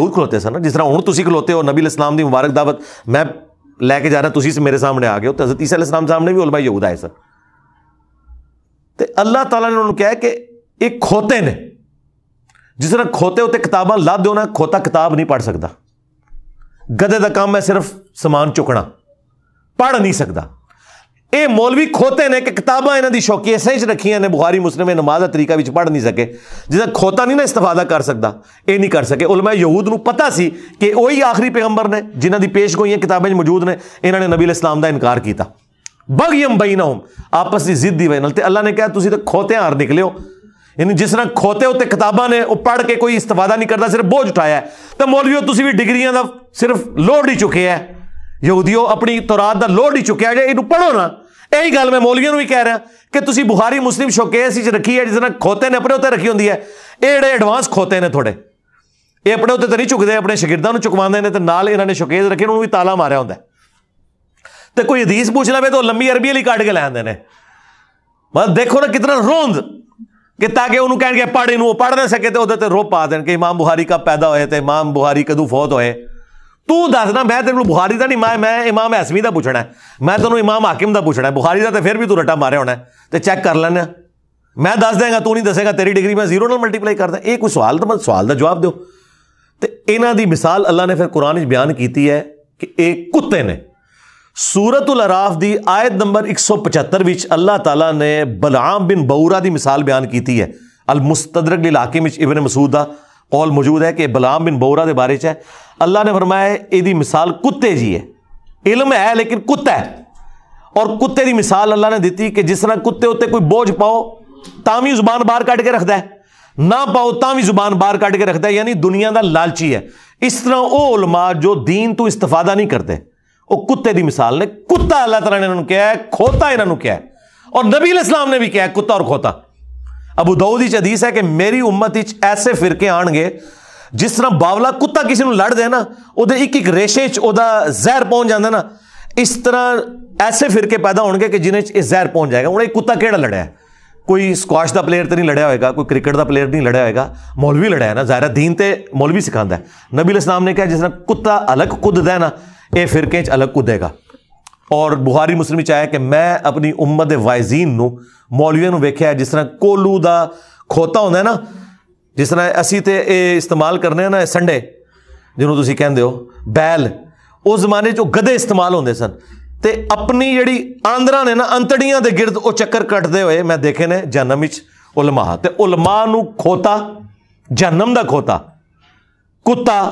ਜ਼ਰੂਰ ਖਲੋਤੇ ਸਨ ਜਿਸ ਤਰ੍ਹਾਂ ਹੁਣ ਤੁਸੀਂ ਖਲੋਤੇ ਹੋ ਨਬੀ ਅਲੈਹਿਸਲਾਮ ਦੀ ਮੁਬਾਰਕ ਦਾਵਤ ਮੈਂ ਲੈ ਕੇ ਜਾ ਰਿਹਾ ਤੁਸੀਂ ਮੇਰੇ ਸਾਹਮਣੇ ਆ ਗਏ ਹੋ ਤੇ ਹਜ਼ਰਤ ਈਸਾ ਅਲੈਹਿਸਲਾਮ ਸਾਹਮਣੇ ਵੀ ਉਲਮਾ ਯਹੂਦ ਆਏ ਸਨ ਤੇ ਅੱਲਾਹ ਤਾਲਾ ਨੇ ਉਹਨੂੰ ਕਿਹਾ ਕਿ ਇਹ ਖੋਤੇ ਨੇ ਜਿਸ ਤਰ੍ਹਾਂ ਖੋਤੇ ਉਤੇ ਕਿਤਾਬਾਂ ਲੱਦ ਦਿਓ ਨਾ ਖੋਤਾ ਕਿਤਾਬ ਨਹੀਂ ਪੜ ਸਕਦਾ ਗਧੇ ਦਾ ਕੰਮ ਹੈ ਸਿਰਫ ਸਮਾਨ ਚੁਕਣਾ ਪੜ ਨਹੀਂ ਸਕਦਾ ਇਹ ਮੌਲਵੀ ਖੋਤੇ ਨੇ ਕਿ ਕਿਤਾਬਾਂ ਇਹਨਾਂ ਦੀ ਸ਼ੌਕੀ ਐਸੇ ਚ ਰੱਖੀਆਂ ਨੇ ਬੁਖਾਰੀ ਮੁਸਲਮ ਇਹ ਨਮਾਜ਼ ਦਾ ਤਰੀਕਾ ਵਿੱਚ ਪੜ੍ਹ ਨਹੀਂ ਸਕੇ ਜਿਹਦਾ ਖੋਤਾ ਨਹੀਂ ਨਾ ਇਸਤਫਾਦਾ ਕਰ ਸਕਦਾ ਇਹ ਨਹੀਂ ਕਰ ਸਕੇ ਉਲਮਾ ਯਹੂਦ ਨੂੰ ਪਤਾ ਸੀ ਕਿ ਉਹੀ ਆਖਰੀ ਪੈਗੰਬਰ ਨੇ ਜਿਨ੍ਹਾਂ ਦੀ ਪੇਸ਼ਗੋਈਆਂ ਕਿਤਾਬਾਂ 'ਚ ਮੌਜੂਦ ਨੇ ਇਹਨਾਂ ਨੇ ਨਬੀ ਇਸਲਾਮ ਦਾ ਇਨਕਾਰ ਕੀਤਾ ਬਗਯਮ ਬੈਨਹਮ ਆਪਸ ਦੀ ਜ਼ਿੱਦ ਦੀ ਵਜ੍ਹਾ ਨਾਲ ਤੇ ਅੱਲਾ ਨੇ ਕਿਹਾ ਤੁਸੀਂ ਤਾਂ ਖੋਤਿਆਂ ਹਾਰ ਨਿਕਲੇ ਹੋ ਯਾਨੀ ਜਿਸ ਤਰ੍ਹਾਂ ਖੋਤੇ ਉੱਤੇ ਕਿਤਾਬਾਂ ਨੇ ਉਹ ਪੜ੍ਹ ਕੇ ਕੋਈ ਇਸਤਫਾਦਾ ਨਹੀਂ ਕਰਦਾ ਸਿਰਫ ਬੋਝ ਉਠਾਇਆ ਤਾਂ ਮੌਲਵੀਓ ਤੁਸੀਂ ਵੀ ਡਿਗਰੀਆਂ ਦਾ ਸਿਰਫ ਲੋੜ ਹੀ ਚੁੱਕੇ ਹੈ ਯਹੂਦੀਓ ਆਪਣੀ ਤੌਰਾਤ ਦਾ ਲੋਡ ਹੀ ਚੁੱਕਿਆ ਜੇ ਇਹਨੂੰ ਪੜੋ ਨਾ ਇਹੀ ਗੱਲ ਮੈਂ ਮੌਲਵੀਆਂ ਨੂੰ ਵੀ ਕਹਿ ਰਿਹਾ ਕਿ ਤੁਸੀਂ ਬੁਖਾਰੀ ਮੁਸਲਿਮ ਸ਼ੋਕੇਸ ਵਿੱਚ ਰੱਖੀ ਹੈ ਜਿਸ ਨਾਲ ਖੋਤੇ ਨੇ ਆਪਣੇ ਉੱਤੇ ਰੱਖੀ ਹੁੰਦੀ ਹੈ ਇਹ ਜਿਹੜੇ ਐਡਵਾਂਸ ਖੋਤੇ ਨੇ ਥੋੜੇ ਇਹ ਆਪਣੇ ਉੱਤੇ ਤਾਂ ਨਹੀਂ ਚੁੱਕਦੇ ਆਪਣੇ ਸ਼ਾਗਿਰਦਾਂ ਨੂੰ ਚੁਕਵਾਉਂਦੇ ਨੇ ਤੇ ਨਾਲ ਇਹਨਾਂ ਨੇ ਸ਼ੋਕੇਸ ਰੱਖੇ ਉਹਨੂੰ ਵੀ ਤਾਲਾ ਮਾਰਿਆ ਹੁੰਦਾ ਤੇ ਕੋਈ ਹਦੀਸ ਪੁੱਛ ਲਵੇ ਤਾਂ ਲੰਮੀ ਅਰਬੀ ਵਾਲੀ ਕੱਢ ਕੇ ਲੈ ਆਉਂਦੇ ਨੇ ਬਸ ਦੇਖੋ ਨਾ ਕਿਤਨਾ ਰੋਂਦ कि ताकि उन्होंने कह पढ़ इन पढ़ ना सके तो वो रो पा देन कि इमाम बुहारी कब पैदा होए तो इमाम बुहारी कदू फौत होए તુદા ના મે તુ બુખારી દા નહી મે મે ઇમામ હસમી દા પૂછના મે તુનો ઇમામ હકીમ દા પૂછના બુખારી દા تے ફિર ભી તુ રટા મારે હોના હે تے ચેક કર લેના મે દસ દેંગા તુ નહી દસےગા તારી ડિગ્રી મે 0 નો મલ્ટીપ્લાય કરતા હે એ કોઈ સવાલ તુ મત સવાલ દા જવાબ દો تے ઇના દી મિસાલ અલ્લાહ ને ફિર કુરાન ઇચ બિયાન કીતી હે કે એક કુતે ને સૂરતુલ હરાફ દી આયત નંબર 175 وچ અલ્લાહ તઆલા ને બલામ બિન બૌરા દી મિસાલ બિયાન કીતી હે અલ મુસ્તદ્રક અલ હકીમ ઇચ ઇબન મસૂદ દા कौल मौजूद है कि बलाम बिन बोरा के बारे च है अल्लाह ने फरमाया यदि मिसाल कुत्ते जी है इलम है लेकिन कुत्ता है और कुत्ते की मिसाल अल्लाह ने दी कि जिस तरह कुत्ते उत्ते कोई बोझ पाओ ता भी जुबान बहर कट के रखता है ना पाओ ता भी जुबान बहर कट के रखता है यानी दुनिया का लालची है इस तरह वो उलमा जो दीन तो इस्तफादा नहीं करते कुत्ते की मिसाल ने कुत्ता अल्लाह तला ने इन्होंने कहा खोता इन्होंने कहा और नबील इस्लाम ने भी कहा कुत्ता और खोता ਅਬੂ ਦਾਊਦ ਵਿੱਚ ਹਦੀਸ ਹੈ ਕਿ ਮੇਰੀ ਉਮਤ ਵਿੱਚ ਐਸੇ ਫਿਰਕੇ ਆਣਗੇ ਜਿਸ ਤਰ੍ਹਾਂ ਬਾਵਲਾ ਕੁੱਤਾ ਕਿਸੇ ਨੂੰ ਲੜਦੇ ਨਾ ਉਹਦੇ ਇੱਕ ਇੱਕ ਰੇਸ਼ੇ 'ਚ ਉਹਦਾ ਜ਼ਹਿਰ ਪਹੁੰਚ ਜਾਂਦਾ ਨਾ ਇਸ ਤਰ੍ਹਾਂ ਐਸੇ ਫਿਰਕੇ ਪੈਦਾ ਹੋਣਗੇ ਕਿ ਜਿਨ੍ਹਾਂ 'ਚ ਇਹ ਜ਼ਹਿਰ ਪਹੁੰਚ ਜਾਏਗਾ ਹੁਣ ਇਹ ਕੁੱਤਾ ਕਿਹੜਾ ਲੜਿਆ ਕੋਈ ਸਕੁਆਸ਼ ਦਾ ਪਲੇਅਰ ਤੇ ਨਹੀਂ ਲੜਿਆ ਹੋਏਗਾ ਕੋਈ ਕ੍ਰਿਕਟ ਦਾ ਪਲੇਅਰ ਨਹੀਂ ਲੜਿਆ ਹੋਏਗਾ ਮੌਲਵੀ ਲੜਿਆ ਨਾ ਜ਼ਾਹਿਰਾ ਦੀਨ ਤੇ ਮੌਲਵੀ ਸਿਖਾਉਂਦਾ ਹੈ ਨਬੀ ਅਲੈਹਿਸਲਾਮ ਨੇ ਕਿਹਾ ਜਿਸ ਤਰ੍ਹਾਂ ਕੁੱਤਾ ਅਲੱਗ ਕੁੱਦਦਾ ਹੈ ਨਾ ਇਹ ਫਿਰਕੇ 'ਚ ਅਲੱਗ ਕੁੱਦੇਗਾ ਔਰ ਬੁਖਾਰੀ ਮੁਸਲਿਮ ਵਿੱਚ ਆਇਆ ਕਿ ਮੈਂ ਆਪਣੀ ਉਮਤ ਦੇ ਵਾਇਜ਼ੀਨ ਨੂੰ ਮੌਲਵੀਆਂ ਨੂੰ ਵੇਖਿਆ ਜਿਸ ਤਰ੍ਹਾਂ ਕੋਲੂ ਦਾ ਖੋਤਾ ਹੁੰਦਾ ਨਾ ਜਿਸ ਤਰ੍ਹਾਂ ਅਸੀਂ ਤੇ ਇਹ ਇਸਤੇਮਾਲ ਕਰਨੇ ਆ ਨਾ ਸੰਡੇ ਜਿਹਨੂੰ ਤੁਸੀਂ ਕਹਿੰਦੇ ਹੋ ਬੈਲ ਉਸ ਜ਼ਮਾਨੇ 'ਚ ਉਹ ਗਧੇ ਇਸਤੇਮਾਲ ਹੁੰਦੇ ਸਨ ਤੇ ਆਪਣੀ ਜਿਹੜੀ ਆਂਦਰਾਂ ਨੇ ਨਾ ਅੰਤੜੀਆਂ ਦੇ ਗਿਰਦ ਉਹ ਚੱਕਰ ਕੱਟਦੇ ਹੋਏ ਮੈਂ ਦੇਖੇ ਨੇ ਜਨਮ ਵਿੱਚ ਉਲਮਾ ਤੇ ਉਲਮਾ ਨੂੰ ਖੋਤਾ ਜਨਮ ਦਾ ਖੋਤਾ ਕੁੱਤਾ